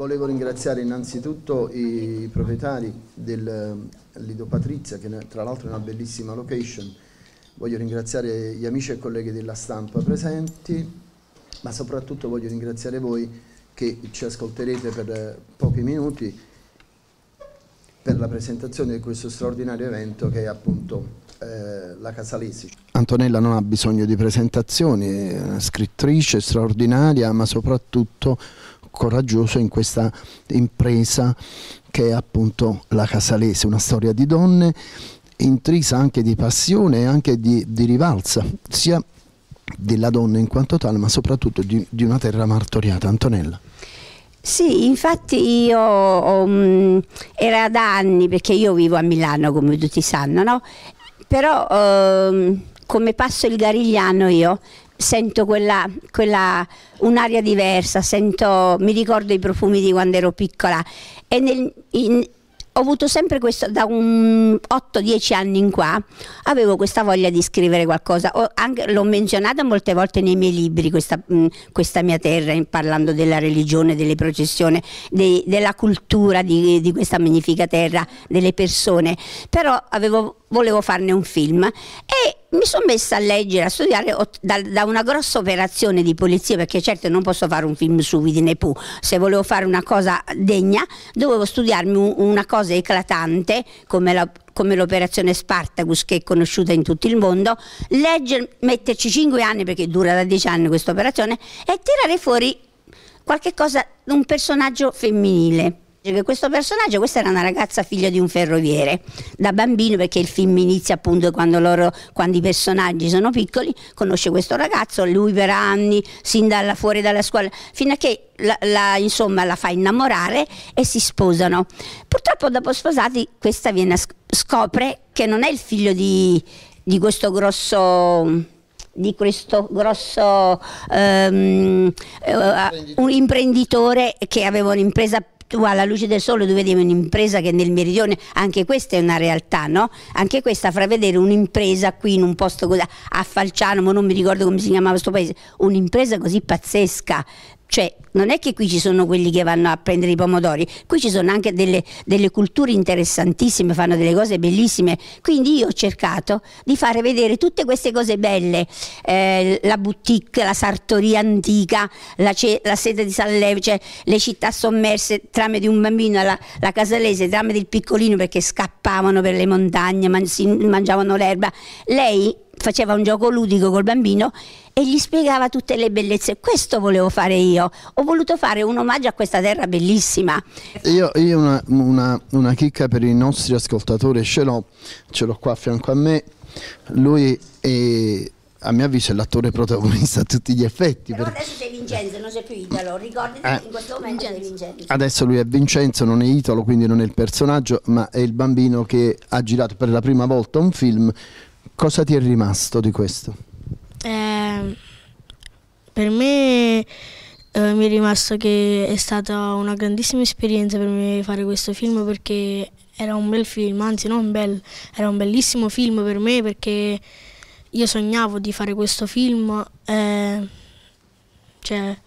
volevo ringraziare innanzitutto i proprietari del eh, Lido Patrizia, che tra l'altro è una bellissima location. Voglio ringraziare gli amici e colleghi della stampa presenti, ma soprattutto voglio ringraziare voi che ci ascolterete per eh, pochi minuti per la presentazione di questo straordinario evento che è appunto eh, la Casalesi. Antonella non ha bisogno di presentazioni, è una scrittrice straordinaria, ma soprattutto coraggioso in questa impresa che è appunto la Casalese, una storia di donne intrisa anche di passione e anche di, di rivalsa, sia della donna in quanto tale, ma soprattutto di, di una terra martoriata. Antonella. Sì, infatti io um, era da anni, perché io vivo a Milano come tutti sanno, no? però um, come passo il Garigliano io sento quella, quella, un'aria diversa, sento, mi ricordo i profumi di quando ero piccola e nel, in, ho avuto sempre questo, da 8-10 anni in qua, avevo questa voglia di scrivere qualcosa, anche, l'ho menzionata molte volte nei miei libri, questa, mh, mm, questa mia terra, parlando della religione, delle processioni, dei, della cultura di, di, questa magnifica terra, delle persone, però avevo, volevo farne un film e mi sono messa a leggere, a studiare da, da, una grossa operazione di polizia, perché certo non posso fare un film su Winnie Pooh, se volevo fare una cosa degna dovevo studiarmi un, una cosa eclatante come la, come l'operazione Spartacus che è conosciuta in tutto il mondo, legger, metterci 5 anni perché dura da 10 anni questa operazione e tirare fuori qualche cosa, un personaggio femminile che questo personaggio, questa era una ragazza figlia di un ferroviere, da bambino perché il film inizia appunto quando, loro, quando i personaggi sono piccoli, conosce questo ragazzo, lui per anni, sin dalla, fuori dalla scuola, fino a che la, la, insomma, la fa innamorare e si sposano. Purtroppo dopo sposati questa viene, scopre che non è il figlio di, di questo grosso di questo grosso um, uh, imprenditore che aveva un'impresa tu alla luce del sole dove vedi un'impresa che nel meridione, anche questa è una realtà, no? Anche questa fra vedere un'impresa qui in un posto così, a Falciano, ma non mi ricordo come si chiamava questo paese, un'impresa così pazzesca cioè, non è che qui ci sono quelli che vanno a prendere i pomodori, qui ci sono anche delle, delle culture interessantissime, fanno delle cose bellissime. Quindi io ho cercato di fare vedere tutte queste cose belle, eh, la boutique, la sartoria antica, la, la seta di Sallevi, cioè le città sommerse, tramite un bambino, la, la casalese, tramite il piccolino perché scappavano per le montagne, man si mangiavano l'erba. Lei faceva un gioco ludico col bambino e gli spiegava tutte le bellezze. Questo volevo fare io. Ho voluto fare un omaggio a questa terra bellissima. Io, io una, una, una, chicca per i nostri ascoltatori ce l'ho, ce l'ho qua a fianco a me. Lui è a mio avviso è l'attore protagonista a tutti gli effetti. Però adesso sei Vincenzo, non sei più Italo, ricordati eh, in questo momento sei Vincenzo. Adesso lui è Vincenzo, non è Italo, quindi non è il personaggio, ma è il bambino che ha girato per la prima volta un film Cosa ti è rimasto di questo? Eh, per me eh, mi è rimasto che è stata una grandissima esperienza per me fare questo film perché era un bel film, anzi non bel, era un bellissimo film per me perché io sognavo di fare questo film, eh, cioè,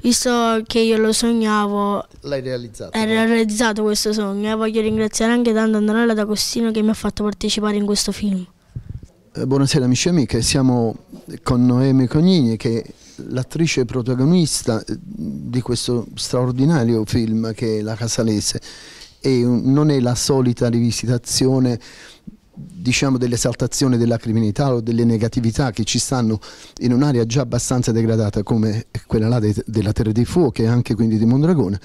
visto che io lo sognavo, l'hai realizzato. Era realizzato questo sogno e voglio ringraziare anche tanto Antonella D'Agostino che mi ha fatto partecipare in questo film. Eh, buonasera amici e amiche, siamo con Noemi Cognini che è l'attrice protagonista eh, di questo straordinario film che è La Casalese e mm, non è la solita rivisitazione diciamo dell'esaltazione della criminalità o delle negatività che ci stanno in un'area già abbastanza degradata come quella là de della Terra dei Fuochi e anche quindi di Mondragone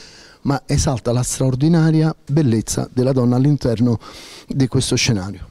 ma esalta la straordinaria bellezza della donna all'interno di questo scenario.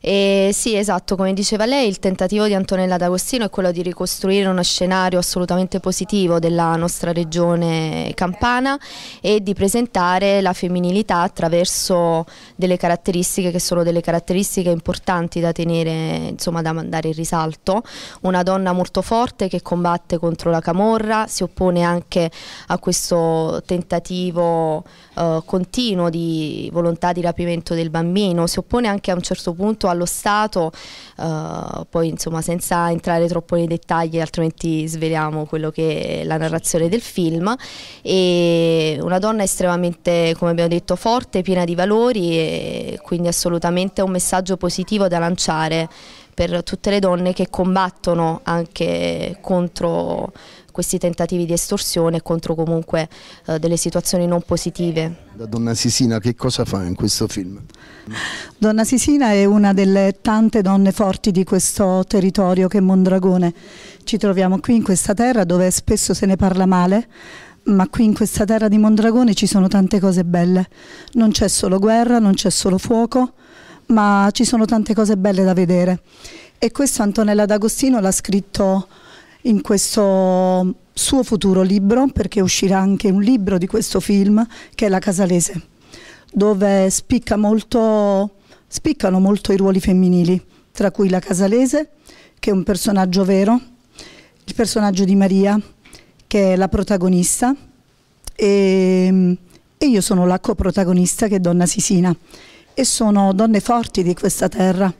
E sì, esatto, come diceva lei, il tentativo di Antonella D'Agostino è quello di ricostruire uno scenario assolutamente positivo della nostra regione campana e di presentare la femminilità attraverso delle caratteristiche che sono delle caratteristiche importanti da tenere, insomma, da mandare in risalto. Una donna molto forte che combatte contro la camorra, si oppone anche a questo tentativo eh, continuo di volontà di rapimento del bambino, si oppone anche a un certo punto allo Stato, eh, poi insomma senza entrare troppo nei dettagli altrimenti sveliamo quello che è la narrazione del film, e una donna estremamente come abbiamo detto forte, piena di valori e quindi assolutamente un messaggio positivo da lanciare per tutte le donne che combattono anche contro questi tentativi di estorsione contro comunque eh, delle situazioni non positive. Da Donna Sisina che cosa fa in questo film? Donna Sisina è una delle tante donne forti di questo territorio che è Mondragone. Ci troviamo qui in questa terra dove spesso se ne parla male, ma qui in questa terra di Mondragone ci sono tante cose belle. Non c'è solo guerra, non c'è solo fuoco, ma ci sono tante cose belle da vedere. E questo Antonella D'Agostino l'ha scritto in questo suo futuro libro, perché uscirà anche un libro di questo film, che è La Casalese, dove spicca molto, spiccano molto i ruoli femminili, tra cui la Casalese, che è un personaggio vero, il personaggio di Maria, che è la protagonista, e, ehm, e io sono la coprotagonista, che è Donna Sisina, e sono donne forti di questa terra.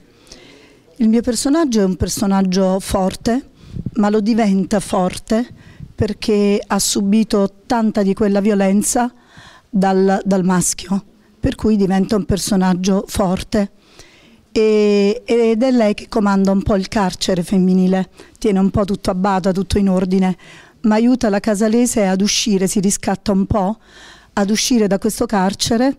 Il mio personaggio è un personaggio forte, ma lo diventa forte perché ha subito tanta di quella violenza dal, dal maschio, per cui diventa un personaggio forte. E, ed è lei che comanda un po' il carcere femminile, tiene un po' tutto a bada, tutto in ordine, ma aiuta la casalese ad uscire, si riscatta un po' ad uscire da questo carcere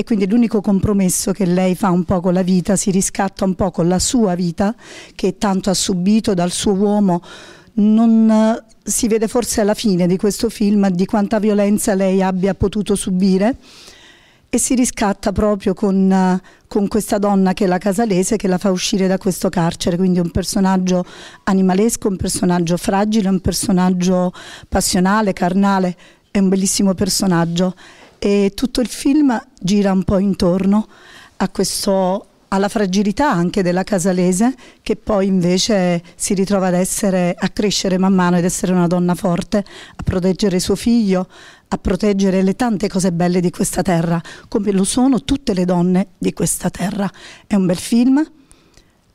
e quindi l'unico compromesso che lei fa un po' con la vita, si riscatta un po' con la sua vita che tanto ha subito dal suo uomo, non eh, si vede forse alla fine di questo film di quanta violenza lei abbia potuto subire e si riscatta proprio con, eh, con, questa donna che è la casalese che la fa uscire da questo carcere, quindi un personaggio animalesco, un personaggio fragile, un personaggio passionale, carnale, è un bellissimo personaggio e tutto il film gira un po' intorno a questo alla fragilità anche della casalese che poi invece si ritrova ad essere, a crescere man mano ed essere una donna forte, a proteggere suo figlio, a proteggere le tante cose belle di questa terra, come lo sono tutte le donne di questa terra. È un bel film,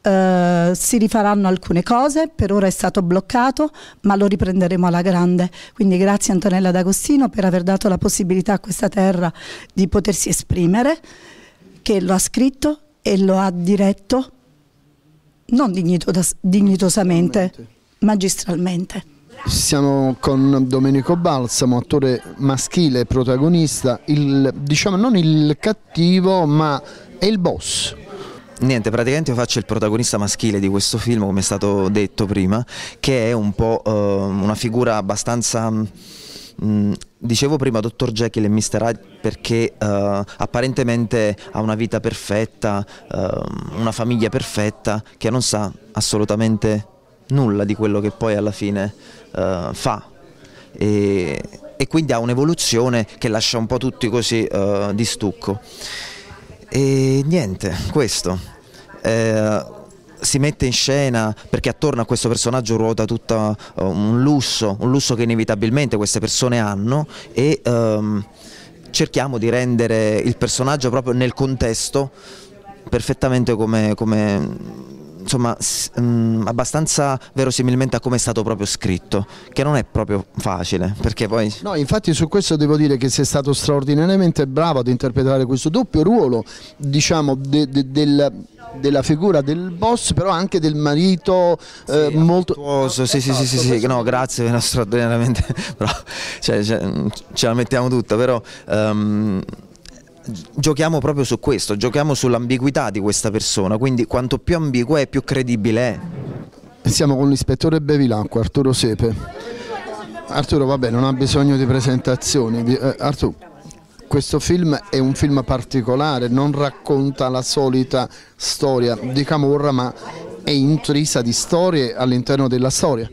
eh, si rifaranno alcune cose, per ora è stato bloccato, ma lo riprenderemo alla grande. Quindi grazie Antonella D'Agostino per aver dato la possibilità a questa terra di potersi esprimere, che lo ha scritto e lo ha diretto non dignitos dignitosamente, magistralmente. Siamo con Domenico Balsamo, attore maschile protagonista, il, diciamo non il cattivo ma è il boss. Niente, praticamente io faccio il protagonista maschile di questo film, come è stato detto prima, che è un po' eh, una figura abbastanza... Mm, mm, dicevo prima Dottor Jekyll e Mr. Hyde perché uh, apparentemente ha una vita perfetta, uh, una famiglia perfetta, che non sa assolutamente nulla di quello che poi alla fine uh, fa. E, e, quindi ha un'evoluzione che lascia un po' tutti così di stucco. E niente, questo. Eh, si mette in scena perché attorno a questo personaggio ruota tutto eh, un lusso, un lusso che inevitabilmente queste persone hanno e um, cerchiamo di rendere il personaggio proprio nel contesto perfettamente come, come insomma, mh, mm, abbastanza verosimilmente a come è stato proprio scritto, che non è proprio facile, perché poi... No, infatti su questo devo dire che sei stato straordinariamente bravo ad interpretare questo doppio ruolo, diciamo, de, de, del della figura del boss, però anche del marito eh, sì, eh, molto... Attuoso, sì, esatto, sì, sì, sì, sì, esatto, no, grazie, è straordinariamente... però, cioè, cioè, ce la mettiamo tutta, però... Um, giochiamo proprio su questo, giochiamo sull'ambiguità di questa persona, quindi quanto più ambigua è, più credibile è. Siamo con l'ispettore Bevilacqua, Arturo Sepe. Arturo, vabbè, non ha bisogno di presentazioni. Eh, Arturo, questo film è un film particolare, non racconta la solita storia di Camorra ma è intrisa di storie all'interno della storia.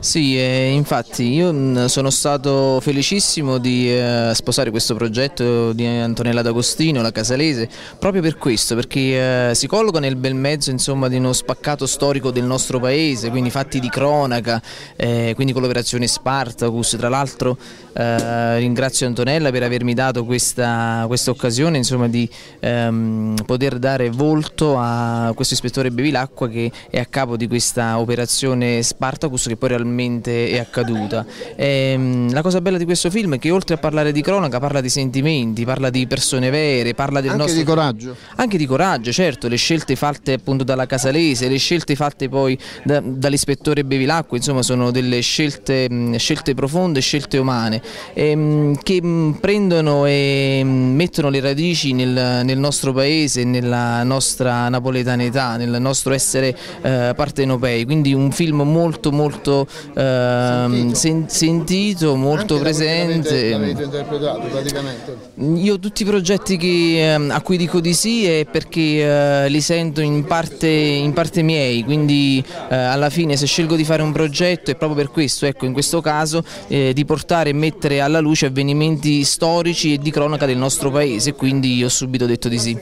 Sì, eh, infatti io mm, sono stato felicissimo di eh, sposare questo progetto di Antonella D'Agostino, la Casalese, proprio per questo, perché eh, si colloca nel bel mezzo insomma, di uno spaccato storico del nostro paese, quindi fatti di cronaca, eh, quindi con l'operazione Spartacus. Tra l'altro eh, ringrazio Antonella per avermi dato questa, questa occasione insomma, di ehm, poter dare volto a questo ispettore Bevilacqua che è a capo di questa operazione Spartacus che poi realmente è accaduta. E, ehm, la cosa bella di questo film è che oltre a parlare di cronaca parla di sentimenti, parla di persone vere, parla del anche nostro... Anche di coraggio. Anche di coraggio, certo, le scelte fatte appunto dalla Casalese, le scelte fatte poi da, dall'ispettore Bevilacqua, insomma sono delle scelte, scelte profonde, scelte umane, ehm, che prendono e mettono le radici nel, nel nostro paese, nella nostra napoletanità, nel nostro essere eh, partenopei, quindi un film molto molto ehm, sentito. sentito. molto Anche presente. L'avete interpretato praticamente? Io tutti i progetti che, ehm, a cui dico di sì è perché eh, li sento in parte, in parte miei, quindi eh, alla fine se scelgo di fare un progetto è proprio per questo, ecco in questo caso eh, di portare e mettere alla luce avvenimenti storici e di cronaca del nostro paese, quindi io ho subito detto di sì.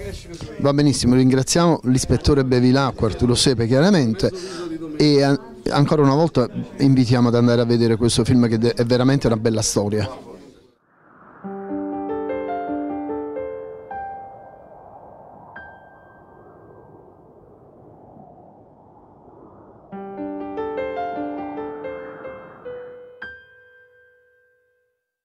Va benissimo, ringraziamo l'ispettore Bevilacqua, tu lo Sepe chiaramente e eh, ancora una volta invitiamo ad andare a vedere questo film che è veramente una bella storia.